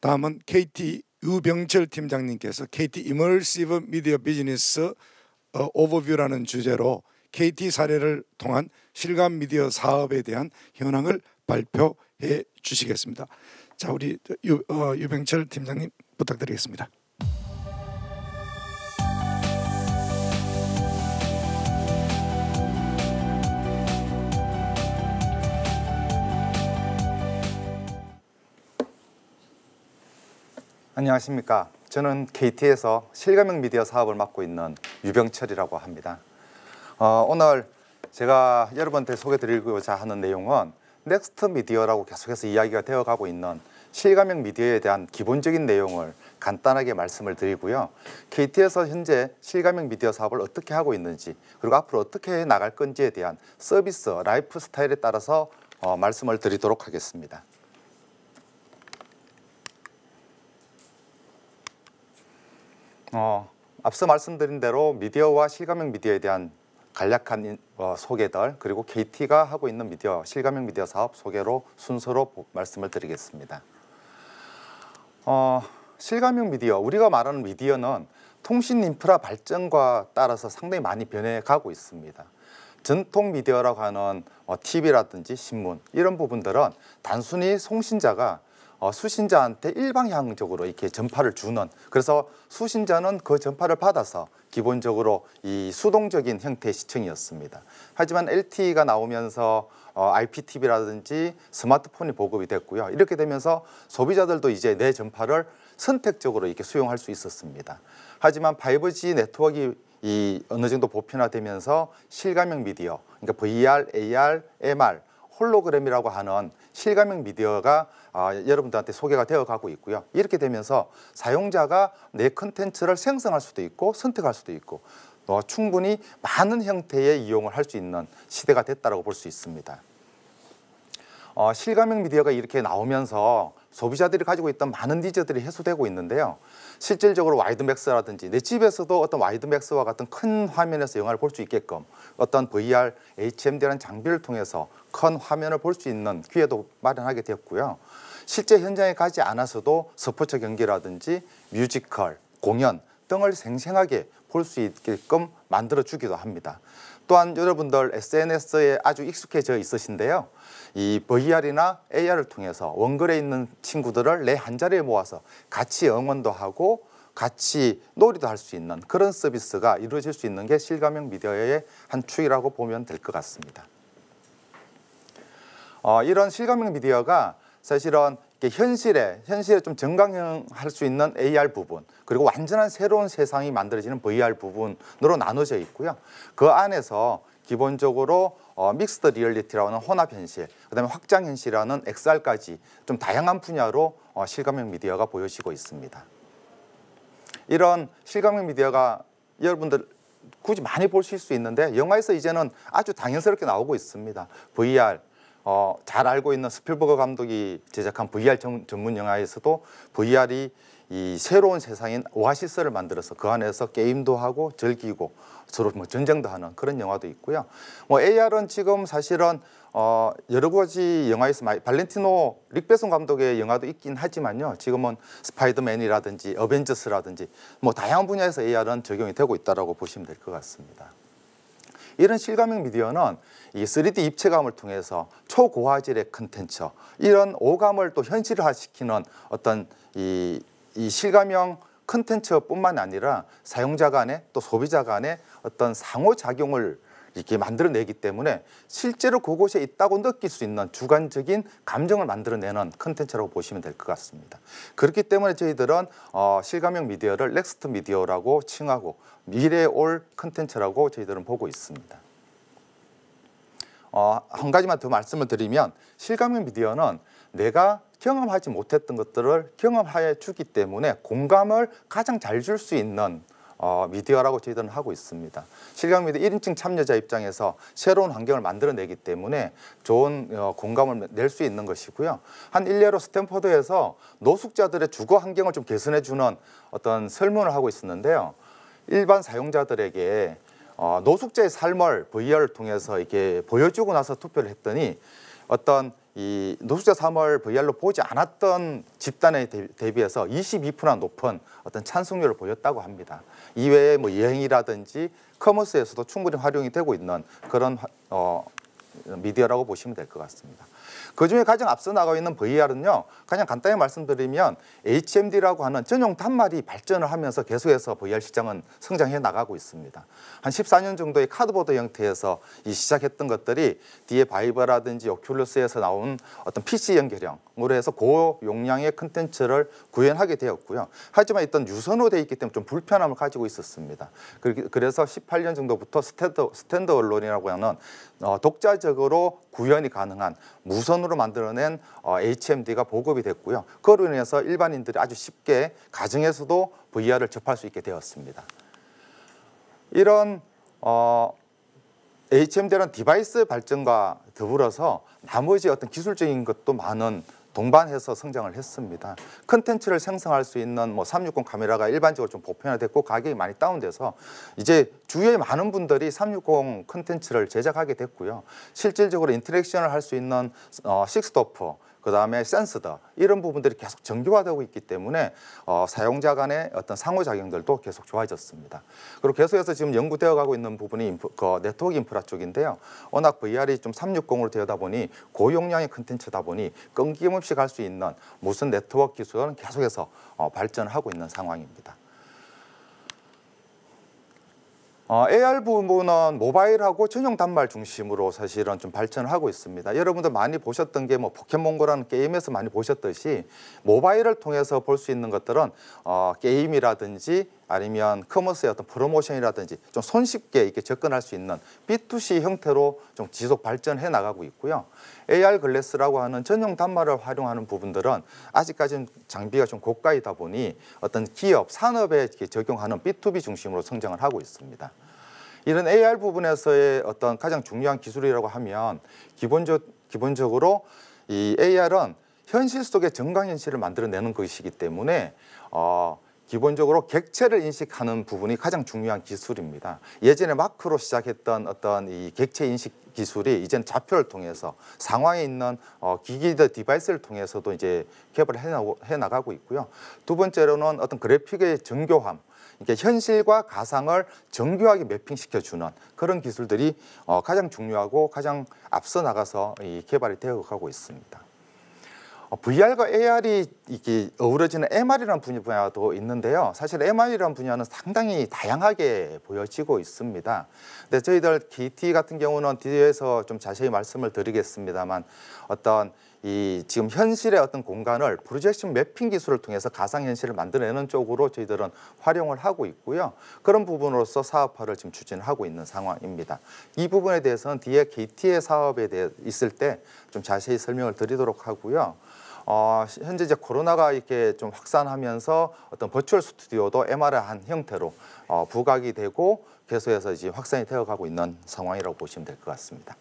다음은 KT 유병철 팀장님께서 KT 이머시브 미디어 비즈니스 오버뷰라는 주제로 KT 사례를 통한 실감 미디어 사업에 대한 현황을 발표해 주시겠습니다. 자, 우리 유, 어, 유병철 팀장님 부탁드리겠습니다. 안녕하십니까. 저는 KT에서 실감형 미디어 사업을 맡고 있는 유병철이라고 합니다. 어, 오늘 제가 여러분한테 소개드리고자 하는 내용은 넥스트 미디어라고 계속해서 이야기가 되어가고 있는 실감형 미디어에 대한 기본적인 내용을 간단하게 말씀을 드리고요. KT에서 현재 실감형 미디어 사업을 어떻게 하고 있는지 그리고 앞으로 어떻게 나갈 건지에 대한 서비스, 라이프 스타일에 따라서 어, 말씀을 드리도록 하겠습니다. 어, 앞서 말씀드린 대로 미디어와 실감형 미디어에 대한 간략한 어, 소개들 그리고 KT가 하고 있는 미디어 실감형 미디어 사업 소개로 순서로 보, 말씀을 드리겠습니다. 어, 실감형 미디어 우리가 말하는 미디어는 통신 인프라 발전과 따라서 상당히 많이 변해가고 있습니다. 전통 미디어라고 하는 어, TV라든지 신문 이런 부분들은 단순히 송신자가 어, 수신자한테 일방향적으로 이렇게 전파를 주는 그래서 수신자는 그 전파를 받아서 기본적으로 이 수동적인 형태의 시청이었습니다. 하지만 LTE가 나오면서 IPTV라든지 어, 스마트폰이 보급이 됐고요. 이렇게 되면서 소비자들도 이제 내 전파를 선택적으로 이렇게 수용할 수 있었습니다. 하지만 5G 네트워크가 어느 정도 보편화되면서 실감형 미디어, 그러니까 VR, AR, MR 홀로그램이라고 하는 실감형 미디어가 아, 여러분들한테 소개가 되어 가고 있고요. 이렇게 되면서 사용자가 내 컨텐츠를 생성할 수도 있고 선택할 수도 있고 어, 충분히 많은 형태의 이용을 할 수 있는 시대가 됐다고 볼 수 있습니다. 어, 실감형 미디어가 이렇게 나오면서 소비자들이 가지고 있던 많은 니즈들이 해소되고 있는데요. 실질적으로 와이드맥스라든지 내 집에서도 어떤 와이드맥스와 같은 큰 화면에서 영화를 볼 수 있게끔 어떤 VR, HMD라는 장비를 통해서 큰 화면을 볼 수 있는 기회도 마련하게 되었고요. 실제 현장에 가지 않아서도 스포츠 경기라든지 뮤지컬, 공연 등을 생생하게 볼수 있게끔 만들어주기도 합니다. 또한 여러분들 SNS에 아주 익숙해져 있으신데요. 이 VR이나 AR을 통해서 원글에 있는 친구들을 내 한자리에 모아서 같이 응원도 하고 같이 놀이도 할 수 있는 그런 서비스가 이루어질 수 있는 게 실감형 미디어의 한 축이라고 보면 될 것 같습니다. 어, 이런 실감형 미디어가 사실은 그 현실에 현실에 좀 정강형할 수 있는 AR 부분 그리고 완전한 새로운 세상이 만들어지는 VR 부분으로 나눠져 있고요. 그 안에서 기본적으로 어, 믹스드 리얼리티라는 혼합 현실, 그다음에 확장 현실이라는 XR까지 좀 다양한 분야로 어, 실감형 미디어가 보여지고 있습니다. 이런 실감형 미디어가 여러분들 굳이 많이 보실 수 있는데 영화에서 이제는 아주 당연스럽게 나오고 있습니다. VR, 어, 잘 알고 있는 스필버그 감독이 제작한 VR 전문 영화에서도 VR이 이 새로운 세상인 오아시스를 만들어서 그 안에서 게임도 하고 즐기고 서로 뭐 전쟁도 하는 그런 영화도 있고요. 뭐 AR은 지금 사실은 어 여러 가지 영화에서 많이 발렌티노 릭베송 감독의 영화도 있긴 하지만요. 지금은 스파이더맨이라든지 어벤져스라든지 뭐 다양한 분야에서 AR은 적용이 되고 있다고 보시면 될 것 같습니다. 이런 실감형 미디어는 이 3D 입체감을 통해서 초고화질의 컨텐츠 이런 오감을 또 현실화시키는 어떤 이, 이 실감형 컨텐츠뿐만 아니라 사용자 간에또 소비자 간에 어떤 상호작용을 이렇게 만들어내기 때문에 실제로 그곳에 있다고 느낄 수 있는 주관적인 감정을 만들어내는 컨텐츠라고 보시면 될 것 같습니다. 그렇기 때문에 저희들은 어, 실감형 미디어를 넥스트 미디어라고 칭하고 미래에 올 컨텐츠라고 저희들은 보고 있습니다. 어, 한 가지만 더 말씀을 드리면 실감형 미디어는 내가 경험하지 못했던 것들을 경험해 주기 때문에 공감을 가장 잘 줄 수 있는 어, 미디어라고 저희들은 하고 있습니다. 실각 미디어 1인칭 참여자 입장에서 새로운 환경을 만들어내기 때문에 좋은 어, 공감을 낼 수 있는 것이고요. 한 1년로 스탠퍼드에서 노숙자들의 주거 환경을 좀 개선해주는 어떤 설문을 하고 있었는데요. 일반 사용자들에게 어, 노숙자의 삶을 VR을 통해서 이렇게 보여주고 나서 투표를 했더니 어떤 이 노숙자 사월 VR로 보지 않았던 집단에 대비해서 22%나 높은 어떤 찬성률을 보였다고 합니다. 이외에 뭐 여행이라든지 커머스에서도 충분히 활용이 되고 있는 그런 어, 미디어라고 보시면 될 것 같습니다. 그중에 가장 앞서 나가 있는 VR은요. 그냥 간단히 말씀드리면 HMD라고 하는 전용 단말이 발전을 하면서 계속해서 VR 시장은 성장해 나가고 있습니다. 한 14년 정도의 카드보드 형태에서 이 시작했던 것들이 뒤에 바이버라든지 오큘러스에서 나온 어떤 PC 연결형으로 해서 고용량의 컨텐츠를 구현하게 되었고요. 하지만 일단 유선화돼 있기 때문에 좀 불편함을 가지고 있었습니다. 그래서 18년 정도부터 스탠드 스탠드 언론이라고 하는 어, 독자적으로 구현이 가능한 무선 원으로 만들어낸 어, HMD가 보급이 됐고요. 그로 인해서 일반인들이 아주 쉽게 가정에서도 VR을 접할 수 있게 되었습니다. 이런 어, HMD라는 디바이스 발전과 더불어서 나머지 어떤 기술적인 것도 많은 동반해서 성장을 했습니다. 컨텐츠를 생성할 수 있는 뭐 360 카메라가 일반적으로 좀 보편화됐고 가격이 많이 다운돼서 이제 주위에 많은 분들이 360 컨텐츠를 제작하게 됐고요. 실질적으로 인터랙션을 할 수 있는 어, 식스토프 그다음에 센서다 이런 부분들이 계속 정교화되고 있기 때문에 어, 사용자 간의 어떤 상호작용들도 계속 좋아졌습니다. 그리고 계속해서 지금 연구되어 가고 있는 부분이 인프, 그 네트워크 인프라 쪽인데요. 워낙 VR이 좀 360으로 되다 보니 고용량의 컨텐츠다 보니 끊김없이 갈 수 있는 무슨 네트워크 기술은 계속해서 어, 발전하고 있는 상황입니다. 어, AR 부분은 모바일하고 전용 단말 중심으로 사실은 좀 발전을 하고 있습니다. 여러분들 많이 보셨던 게 뭐 포켓몬고라는 게임에서 많이 보셨듯이 모바일을 통해서 볼 수 있는 것들은 어, 게임이라든지 아니면 커머스의 어떤 프로모션이라든지 좀 손쉽게 이렇게 접근할 수 있는 B2C 형태로 좀 지속 발전해 나가고 있고요. AR 글래스라고 하는 전용 단말을 활용하는 부분들은 아직까지는 장비가 좀 고가이다 보니 어떤 기업, 산업에 적용하는 B2B 중심으로 성장을 하고 있습니다. 이런 AR 부분에서의 어떤 가장 중요한 기술이라고 하면 기본적, 기본적으로 이 AR은 현실 속의 정강현실을 만들어내는 것이기 때문에 어, 기본적으로 객체를 인식하는 부분이 가장 중요한 기술입니다. 예전에 마크로 시작했던 어떤 이 객체 인식 기술이 이제는 좌표를 통해서 상황에 있는 어, 기기들 디바이스를 통해서도 이제 개발을 해나나가고 있고요. 두 번째로는 어떤 그래픽의 정교함, 이게 현실과 가상을 정교하게 매핑시켜주는 그런 기술들이 어, 가장 중요하고 가장 앞서 나가서 이 개발이 되어가고 있습니다. 어, VR과 AR이 이게 어우러지는 MR이라는 분야도 있는데요. 사실 MR이라는 분야는 상당히 다양하게 보여지고 있습니다. 근데 저희들 KT 같은 경우는 뒤에서 좀 자세히 말씀을 드리겠습니다만 어떤 이 지금 현실의 어떤 공간을 프로젝션 매핑 기술을 통해서 가상현실을 만들어내는 쪽으로 저희들은 활용을 하고 있고요. 그런 부분으로서 사업화를 지금 추진하고 있는 상황입니다. 이 부분에 대해서는 뒤에 KT의 사업에 대해 있을 때 좀 자세히 설명을 드리도록 하고요. 어, 현재 이제 코로나가 이렇게 좀 확산하면서 어떤 버추얼 스튜디오도 m r 의한 형태로 어, 부각이 되고 계속해서 이제 확산이 되어가고 있는 상황이라고 보시면 될 것 같습니다.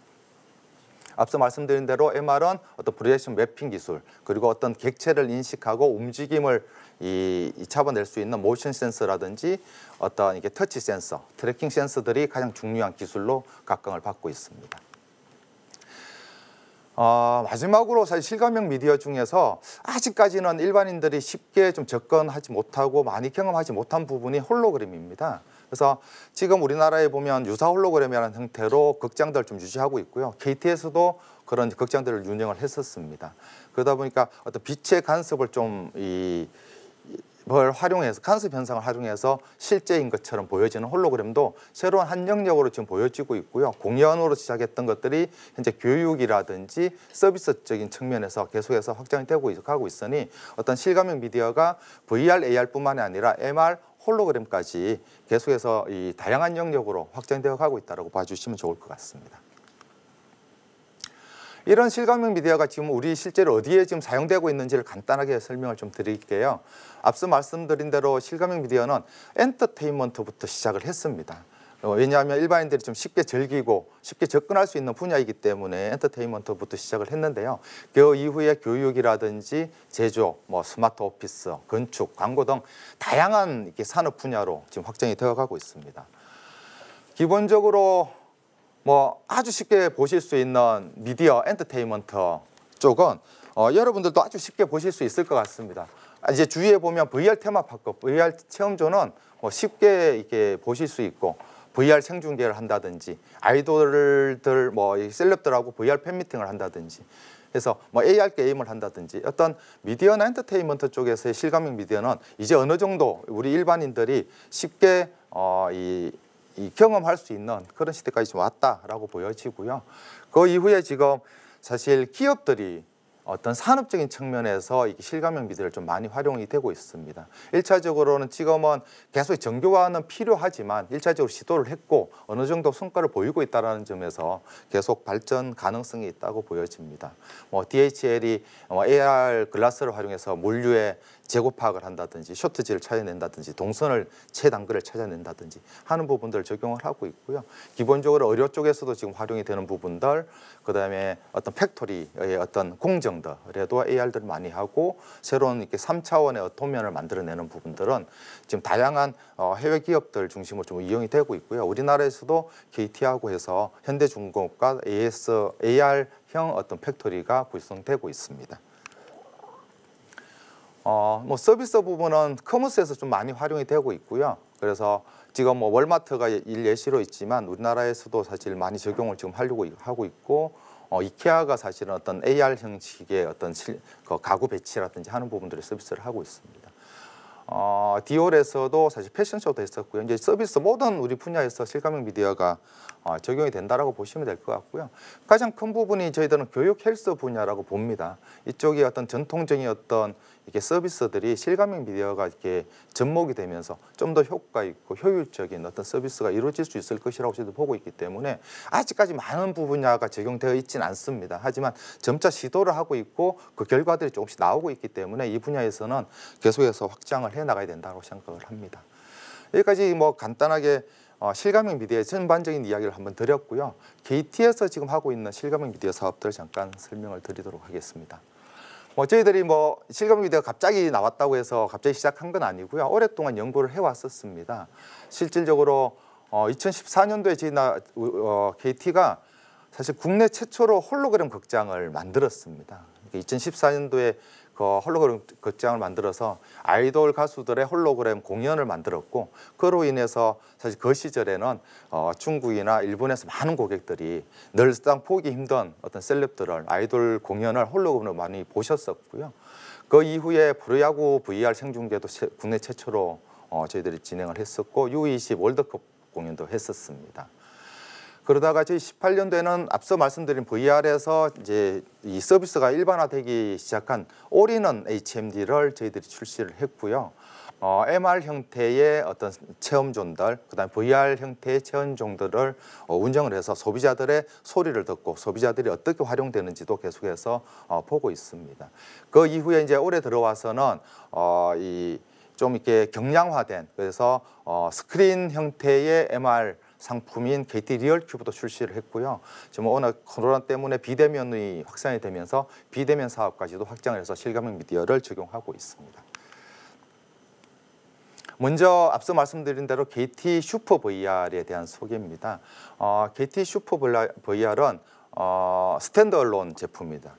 앞서 말씀드린 대로 MR은 어떤 프로젝션 맵핑 기술 그리고 어떤 객체를 인식하고 움직임을 이, 이 잡아낼 수 있는 모션 센서라든지 어떤 이게 터치 센서, 트래킹 센서들이 가장 중요한 기술로 각광을 받고 있습니다. 어, 마지막으로 사실 실감형 미디어 중에서 아직까지는 일반인들이 쉽게 좀 접근하지 못하고 많이 경험하지 못한 부분이 홀로그램입니다. 그래서 지금 우리나라에 보면 유사 홀로그램이라는 형태로 극장들을 좀 유지하고 있고요. KT에서도 그런 극장들을 운영을 했었습니다. 그러다 보니까 어떤 빛의 간섭을 좀이 뭘 활용해서 간섭 현상을 활용해서 실제인 것처럼 보여지는 홀로그램도 새로운 한 영역으로 지금 보여지고 있고요. 공연으로 시작했던 것들이 현재 교육이라든지 서비스적인 측면에서 계속해서 확장이 되고 가고 있으니 어떤 실감형 미디어가 VR, AR뿐만이 아니라 MR, 홀로그램까지 계속해서 이 다양한 영역으로 확장되어 가고 있다고 봐주시면 좋을 것 같습니다. 이런 실감형 미디어가 지금 우리 실제로 어디에 지금 사용되고 있는지를 간단하게 설명을 좀 드릴게요. 앞서 말씀드린 대로 실감형 미디어는 엔터테인먼트부터 시작을 했습니다. 어, 왜냐하면 일반인들이 좀 쉽게 즐기고 쉽게 접근할 수 있는 분야이기 때문에 엔터테인먼트부터 시작을 했는데요. 그 이후에 교육이라든지 제조, 뭐 스마트 오피스, 건축, 광고 등 다양한 산업 분야로 지금 확정이 되어가고 있습니다. 기본적으로 뭐 아주 쉽게 보실 수 있는 미디어 엔터테인먼트 쪽은 어, 여러분들도 아주 쉽게 보실 수 있을 것 같습니다. 아, 이제 주위에 보면 VR 테마파크, VR 체험존은 뭐 쉽게 이렇게 보실 수 있고 VR 생중계를 한다든지 아이돌들 뭐 셀럽들하고 VR 팬미팅을 한다든지 그래서 뭐 AR 게임을 한다든지 어떤 미디어나 엔터테인먼트 쪽에서의 실감형 미디어는 이제 어느 정도 우리 일반인들이 쉽게 어, 이이 경험할 수 있는 그런 시대까지 왔다라고 보여지고요. 그 이후에 지금 사실 기업들이 어떤 산업적인 측면에서 실감형 미디어좀 많이 활용이 되고 있습니다. 일차적으로는 지금은 계속 정교화는 필요하지만 일차적으로 시도를 했고 어느 정도 성과를 보이고 있다는 점에서 계속 발전 가능성이 있다고 보여집니다. 뭐 DHL이 뭐 AR 글라스를 활용해서 물류의 재고 파악을 한다든지 쇼트지를 찾아낸다든지 동선을 최단거를 찾아낸다든지 하는 부분들을 적용을 하고 있고요. 기본적으로 의료 쪽에서도 지금 활용이 되는 부분들 그다음에 어떤 팩토리의 어떤 공정들에도 AR들을 많이 하고 새로운 이렇게 3차원의 도면을 만들어내는 부분들은 지금 다양한 어, 해외 기업들 중심으로 좀 이용이 되고 있고요. 우리나라에서도 KT하고 해서 현대중공업과 AS, AR형 어떤 팩토리가 구성되고 있습니다. 어, 뭐 서비스 부분은 커머스에서 좀 많이 활용이 되고 있고요. 그래서 지금 뭐 월마트가 예, 일 예시로 있지만 우리나라에서도 사실 많이 적용을 지금 하려고 하고 있고 어, 이케아가 사실은 어떤 AR 형식의 어떤 실, 그 가구 배치라든지 하는 부분들의 서비스를 하고 있습니다. 어, 디올에서도 사실 패션쇼도 했었고요. 이제 서비스 모든 우리 분야에서 실감형 미디어가 어, 적용이 된다라고 보시면 될 것 같고요. 가장 큰 부분이 저희들은 교육 헬스 분야라고 봅니다. 이쪽이 어떤 전통적인 어떤 이렇게 서비스들이 실감형 미디어가 이렇게 접목이 되면서 좀 더 효과 있고 효율적인 어떤 서비스가 이루어질 수 있을 것이라고 저도 보고 있기 때문에 아직까지 많은 부분야가 적용되어 있지는 않습니다. 하지만 점차 시도를 하고 있고 그 결과들이 조금씩 나오고 있기 때문에 이 분야에서는 계속해서 확장을 해 나가야 된다고 생각을 합니다. 여기까지 뭐 간단하게 어, 실감형 미디어의 전반적인 이야기를 한번 드렸고요. KT에서 지금 하고 있는 실감형 미디어 사업들 잠깐 설명을 드리도록 하겠습니다. 뭐 저희들이 뭐 실검유대가 갑자기 나왔다고 해서 갑자기 시작한 건 아니고요. 오랫동안 연구를 해왔었습니다. 실질적으로 어, 2014년도에 지나 어, KT가 사실 국내 최초로 홀로그램 극장을 만들었습니다. 2014년도에 그 홀로그램 극장을 만들어서 아이돌 가수들의 홀로그램 공연을 만들었고 그로 인해서 사실 그 시절에는 어, 중국이나 일본에서 많은 고객들이 늘상 보기 힘든 어떤 셀럽들을 아이돌 공연을 홀로그램으로 많이 보셨었고요. 그 이후에 프로야구 VR 생중계도 국내 최초로 어, 저희들이 진행을 했었고 U20 월드컵 공연도 했었습니다. 그러다가 이제 18년도에는 앞서 말씀드린 VR에서 이제 이 서비스가 일반화되기 시작한 올인원 HMD를 저희들이 출시를 했고요. 어, MR 형태의 어떤 체험 존달 그다음 VR 형태의 체험 존들을 어, 운영을 해서 소비자들의 소리를 듣고 소비자들이 어떻게 활용되는지도 계속해서 어, 보고 있습니다. 그 이후에 이제 올해 들어와서는 어, 이 좀 이렇게 경량화된 그래서 어, 스크린 형태의 MR 상품인 게이트 리얼 큐브도 출시를 했고요. 지금 워낙 코로나 때문에 비대면이 확산이 되면서 비대면 사업까지도 확장을 해서 실감형 미디어를 적용하고 있습니다. 먼저 앞서 말씀드린 대로 KT 슈퍼 VR에 대한 소개입니다. 어, KT 슈퍼 VR은 어, 스탠드얼론 제품입니다.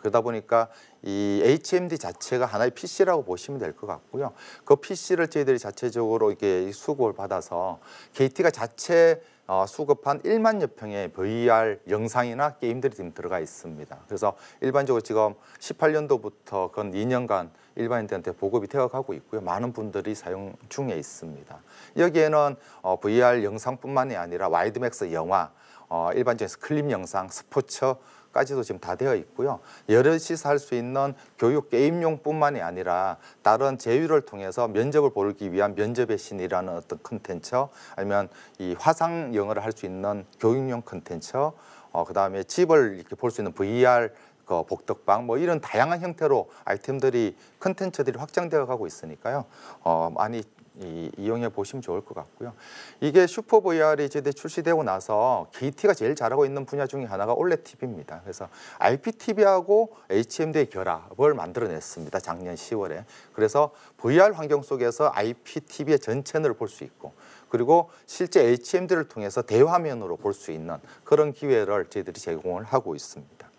그러다 보니까 이 HMD 자체가 하나의 PC라고 보시면 될 것 같고요. 그 PC를 저희들이 자체적으로 이게 수급을 받아서 KT가 자체 어, 수급한 1만여 평의 VR 영상이나 게임들이 지금 들어가 있습니다. 그래서 일반적으로 지금 18년도부터 건 2년간 일반인들한테 보급이 되어가고 있고요. 많은 분들이 사용 중에 있습니다. 여기에는 어, VR 영상뿐만이 아니라 와이드맥스 영화, 어, 일반적인 클립 영상, 스포츠 까지도 지금 다 되어 있고요. 여럿이살수 있는 교육 게임용뿐만이 아니라 다른 제휴를 통해서 면접을 보기 위한 면접의 신이라는 어떤 컨텐츠 아니면 이 화상 영어를 할 수 있는 교육용 컨텐츠 어, 그다음에 집을 이렇게 볼 수 있는 VR 그 복덕방 뭐 이런 다양한 형태로 아이템들이 컨텐츠들이 확장되어 가고 있으니까요. 어, 많이 이, 이용해 보시면 좋을 것 같고요. 이게 슈퍼 VR이 이제 출시되고 나서 KT가 제일 잘하고 있는 분야 중에 하나가 OLED TV입니다. 그래서 IPTV하고 HMD의 결합을 만들어냈습니다. 작년 10월에. 그래서 VR 환경 속에서 IPTV의 전채널볼수 있고 그리고 실제 HMD를 통해서 대화면으로 볼 수 있는 그런 기회를 저희들이 제공을 하고 있습니다.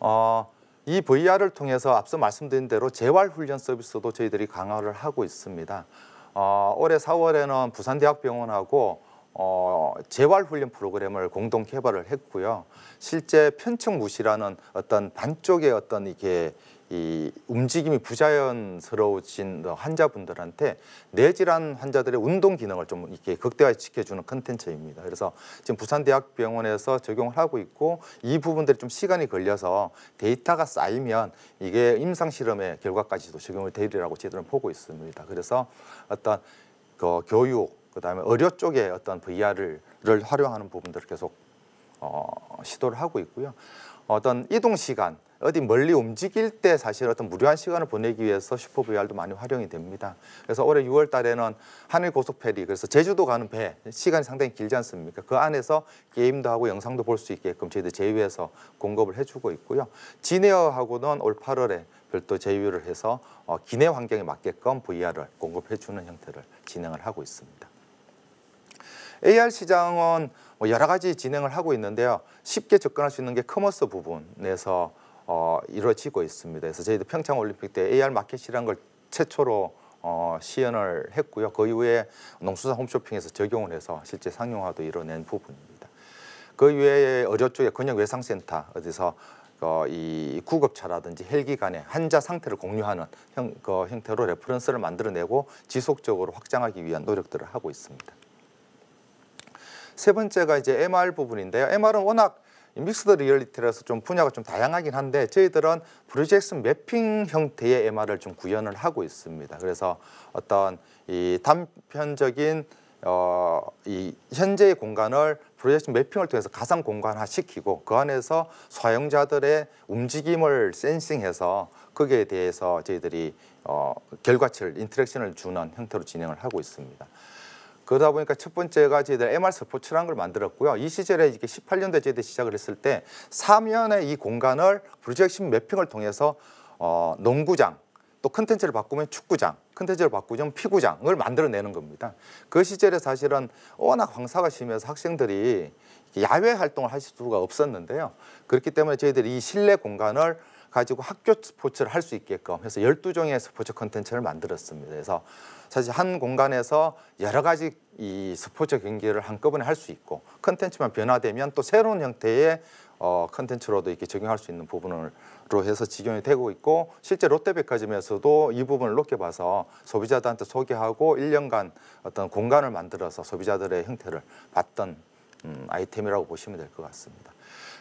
어, 이 VR을 통해서 앞서 말씀드린 대로 재활훈련 서비스도 저희들이 강화를 하고 있습니다. 어, 올해 4월에는 부산대학병원하고 어, 재활훈련 프로그램을 공동 개발을 했고요. 실제 편측 무시라는 어떤 반쪽의 어떤 이게 이 움직임이 부자연스러우신 환자분들한테 뇌질환 환자들의 운동 기능을 좀 이렇게 극대화시켜주는 컨텐츠입니다. 그래서 지금 부산대학병원에서 적용을 하고 있고 이 부분들이 좀 시간이 걸려서 데이터가 쌓이면 이게 임상 실험의 결과까지도 적용을 되리라고 저희들은 보고 있습니다. 그래서 어떤 그 교육 그다음에 의료 쪽에 어떤 VR을 활용하는 부분들을 계속 어, 시도를 하고 있고요. 어떤 이동 시간 어디 멀리 움직일 때 사실 어떤 무료한 시간을 보내기 위해서 슈퍼 VR도 많이 활용이 됩니다. 그래서 올해 6월 달에는 하늘 고속 페리 그래서 제주도 가는 배 시간이 상당히 길지 않습니까? 그 안에서 게임도 하고 영상도 볼 수 있게끔 저희들 제휴해서 공급을 해주고 있고요. 지네어하고는 올 8월에 별도 제휴를 해서 어, 기내 환경에 맞게끔 VR을 공급해주는 형태를 진행을 하고 있습니다. AR 시장은 뭐 여러 가지 진행을 하고 있는데요. 쉽게 접근할 수 있는 게 커머스 부분에서 어, 이루어지고 있습니다. 그래서 저희도 평창 올림픽 때 AR 마켓이라는 걸 최초로 어, 시연을 했고요. 그 이후에 농수산 홈쇼핑에서 적용을 해서 실제 상용화도 이뤄낸 부분입니다. 그 외에 의료 쪽에 근육 외상센터 어디서 어, 이 구급차라든지 헬기 간의 환자 상태를 공유하는 형, 그 형태로 레퍼런스를 만들어내고 지속적으로 확장하기 위한 노력들을 하고 있습니다. 세 번째가 이제 MR 부분인데요. MR은 워낙 믹스드 리얼리티라서 좀 분야가 좀 다양하긴 한데 저희들은 프로젝트 매핑 형태의 MR을 좀 구현을 하고 있습니다. 그래서 어떤 이 단편적인 어, 이 현재의 공간을 프로젝션 매핑을 통해서 가상 공간화 시키고 그 안에서 사용자들의 움직임을 센싱해서 거기에 대해서 저희들이 어, 결과치를 인터랙션을 주는 형태로 진행을 하고 있습니다. 그러다 보니까 첫 번째가 저희들 MR 스포츠라는 걸 만들었고요. 이 시절에 이게 18년도에 저희들 시작을 했을 때3년의이 공간을 프로젝션 매핑을 통해서 어, 농구장, 또 컨텐츠를 바꾸면 축구장, 컨텐츠를 바꾸면 피구장을 만들어내는 겁니다. 그 시절에 사실은 워낙 황사가 심해서 학생들이 야외 활동을 할 수가 없었는데요. 그렇기 때문에 저희들이 이 실내 공간을 가지고 학교 스포츠를 할 수 있게끔 해서 열두 종의 스포츠 컨텐츠를 만들었습니다. 그래서 사실 한 공간에서 여러 가지 이 스포츠 경기를 한꺼번에 할 수 있고 컨텐츠만 변화되면 또 새로운 형태의 어, 컨텐츠로도 이렇게 적용할 수 있는 부분으로 해서 적용이 되고 있고 실제 롯데백화점에서도 이 부분을 높게봐서 소비자들한테 소개하고 1년간 어떤 공간을 만들어서 소비자들의 형태를 봤던 음, 아이템이라고 보시면 될 것 같습니다.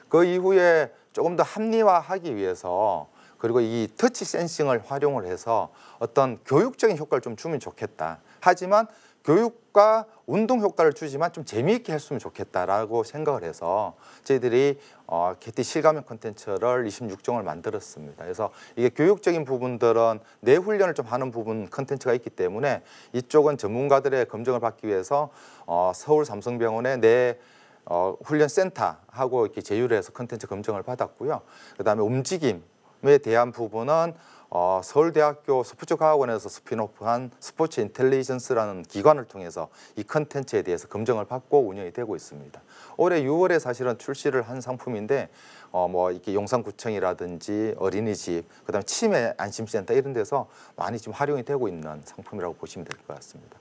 그 이후에 조금 더 합리화하기 위해서 그리고 이 터치 센싱을 활용을 해서 어떤 교육적인 효과를 좀 주면 좋겠다. 하지만 교육과 운동 효과를 주지만 좀 재미있게 했으면 좋겠다라고 생각을 해서 저희들이 어, 개티 실감형 컨텐츠를 26종을 만들었습니다. 그래서 이게 교육적인 부분들은 내 훈련을 좀 하는 부분 컨텐츠가 있기 때문에 이쪽은 전문가들의 검증을 받기 위해서 어, 서울 삼성병원의 내 어, 훈련센터하고 이렇게 제휴를 해서 컨텐츠 검증을 받았고요. 그다음에 움직임 에 대한 부분은 어, 서울대학교 스포츠과학원에서 스피노프한 스포츠 인텔리전스라는 기관을 통해서 이 컨텐츠에 대해서 검증을 받고 운영이 되고 있습니다. 올해 6월에 사실은 출시를 한 상품인데 어, 뭐 이렇게 용산구청이라든지 어린이집, 그다음 치매 안심센터 이런 데서 많이 지금 활용이 되고 있는 상품이라고 보시면 될 것 같습니다.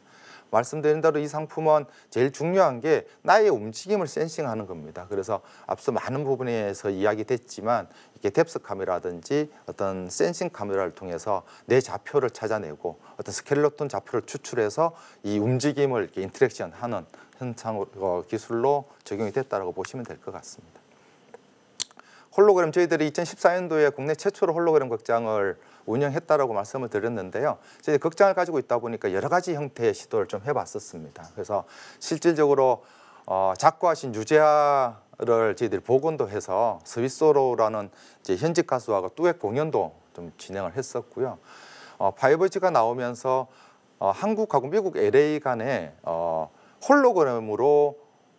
말씀드린 대로 이 상품은 제일 중요한 게 나의 움직임을 센싱하는 겁니다. 그래서 앞서 많은 부분에서 이야기됐지만 이게 렇 뎁스 카메라든지 어떤 센싱 카메라를 통해서 내 좌표를 찾아내고 어떤 스켈레톤 좌표를 추출해서 이 움직임을 이렇게 인터랙션하는 현상 기술로 적용이 됐다고 보시면 될 것 같습니다. 홀로그램 저희들이 2014년도에 국내 최초로 홀로그램 극장을 운영했다라고 말씀을 드렸는데요. 저희 극장을 가지고 있다 보니까 여러 가지 형태의 시도를 좀 해봤었습니다. 그래서 실질적으로 어, 작고하신 유재하를 저희들이 복원도 해서 스위스로라는 이제 현직 가수하고 뚜엣 공연도 좀 진행을 했었고요. 어, 바이버지가 나오면서 어, 한국하고 미국 LA 간에 어, 홀로그램으로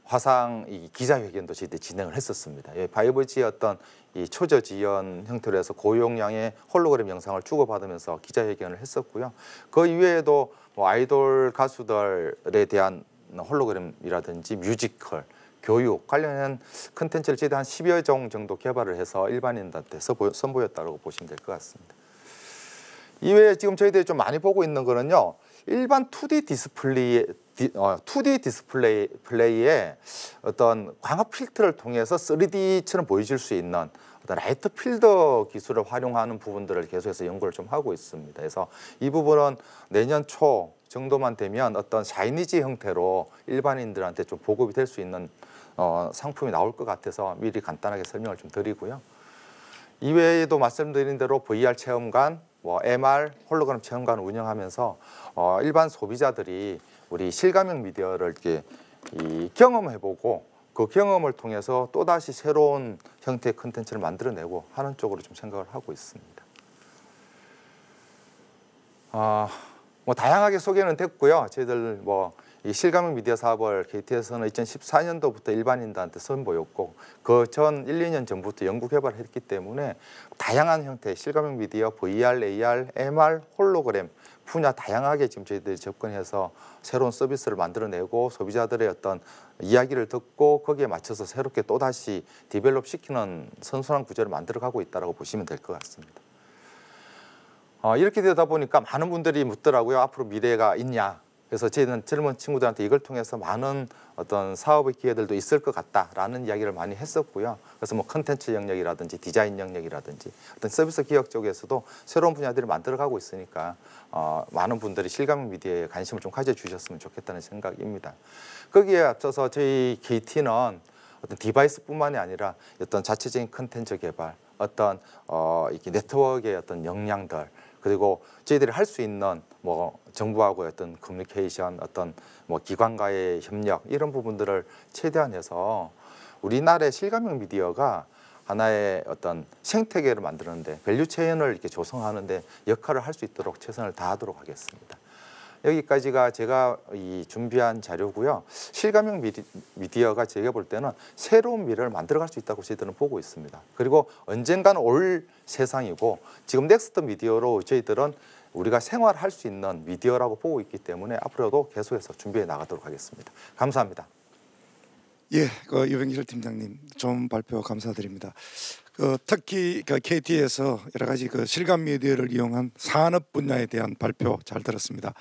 화상 이 기자회견도 저희들 진행을 했었습니다. 예, 바이블지 어떤 이 초저지연 형태로 해서 고용량의 홀로그램 영상을 주고받으면서 기자회견을 했었고요. 그 이외에도 뭐 아이돌 가수들에 대한 홀로그램이라든지 뮤지컬, 교육 관련한 컨텐츠를 최대 한 10여 종 정도 개발을 해서 일반인들한테 선보였다고 보시면 될 것 같습니다. 이외에 지금 저희들이 좀 많이 보고 있는 거는요. 일반 2D 디스플레이 디, 어, 2D 디스플레이 플레이에 어떤 광학 필터를 통해서 3D처럼 보여질 수 있는 라이트 필더 기술을 활용하는 부분들을 계속해서 연구를 좀 하고 있습니다. 그래서 이 부분은 내년 초 정도만 되면 어떤 샤이니지 형태로 일반인들한테 좀 보급이 될 수 있는 어, 상품이 나올 것 같아서 미리 간단하게 설명을 좀 드리고요. 이외에도 말씀드린 대로 VR 체험관 뭐 MR, 홀로그램 체험관을 운영하면서 어, 일반 소비자들이 우리 실감형 미디어를 이렇게 이 경험해보고 그 경험을 통해서 또다시 새로운 형태의 컨텐츠를 만들어내고 하는 쪽으로 좀 생각을 하고 있습니다. 아, 어, 다양하게 소개는 됐고요. 저희들 뭐이 실감형 미디어 사업을 KT에서는 2014년도부터 일반인들한테 선보였고 그 전 1, 2년 전부터 연구 개발했기 을 때문에 다양한 형태의 실감형 미디어, VR, AR, MR, 홀로그램 분야 다양하게 지금 저희들이 접근해서 새로운 서비스를 만들어내고 소비자들의 어떤 이야기를 듣고 거기에 맞춰서 새롭게 또다시 디벨롭 시키는 선순환 구조를 만들어가고 있다고 보시면 될 것 같습니다. 어, 이렇게 되다 보니까 많은 분들이 묻더라고요. 앞으로 미래가 있냐. 그래서 저희는 젊은 친구들한테 이걸 통해서 많은 어떤 사업의 기회들도 있을 것 같다라는 이야기를 많이 했었고요. 그래서 뭐 컨텐츠 영역이라든지 디자인 영역이라든지 어떤 서비스 기업 쪽에서도 새로운 분야들을 만들어가고 있으니까 어, 많은 분들이 실감 미디어에 관심을 좀 가져주셨으면 좋겠다는 생각입니다. 거기에 앞서서 저희 KT는 어떤 디바이스뿐만이 아니라 어떤 자체적인 컨텐츠 개발, 어떤 어, 이렇게 네트워크의 어떤 역량들 그리고 저희들이 할 수 있는 뭐 정부하고의 어떤 커뮤니케이션 어떤 뭐 기관과의 협력 이런 부분들을 최대한 해서 우리나라의 실감형 미디어가 하나의 어떤 생태계를 만드는데 밸류 체인을 이렇게 조성하는데 역할을 할 수 있도록 최선을 다하도록 하겠습니다. 여기까지가 제가 이 준비한 자료고요. 실감형 미디어가 제가 볼 때는 새로운 미래를 만들어갈 수 있다고 저희들은 보고 있습니다. 그리고 언젠간올 세상이고 지금 넥스트 미디어로 저희들은 우리가 생활할 수 있는 미디어라고 보고 있기 때문에 앞으로도 계속해서 준비해 나가도록 하겠습니다. 감사합니다. 예, 그 유병길 팀장님 좋은 발표 감사드립니다. 그 특히 그 KT에서 여러 가지 그 실감 미디어를 이용한 산업 분야에 대한 발표 잘 들었습니다.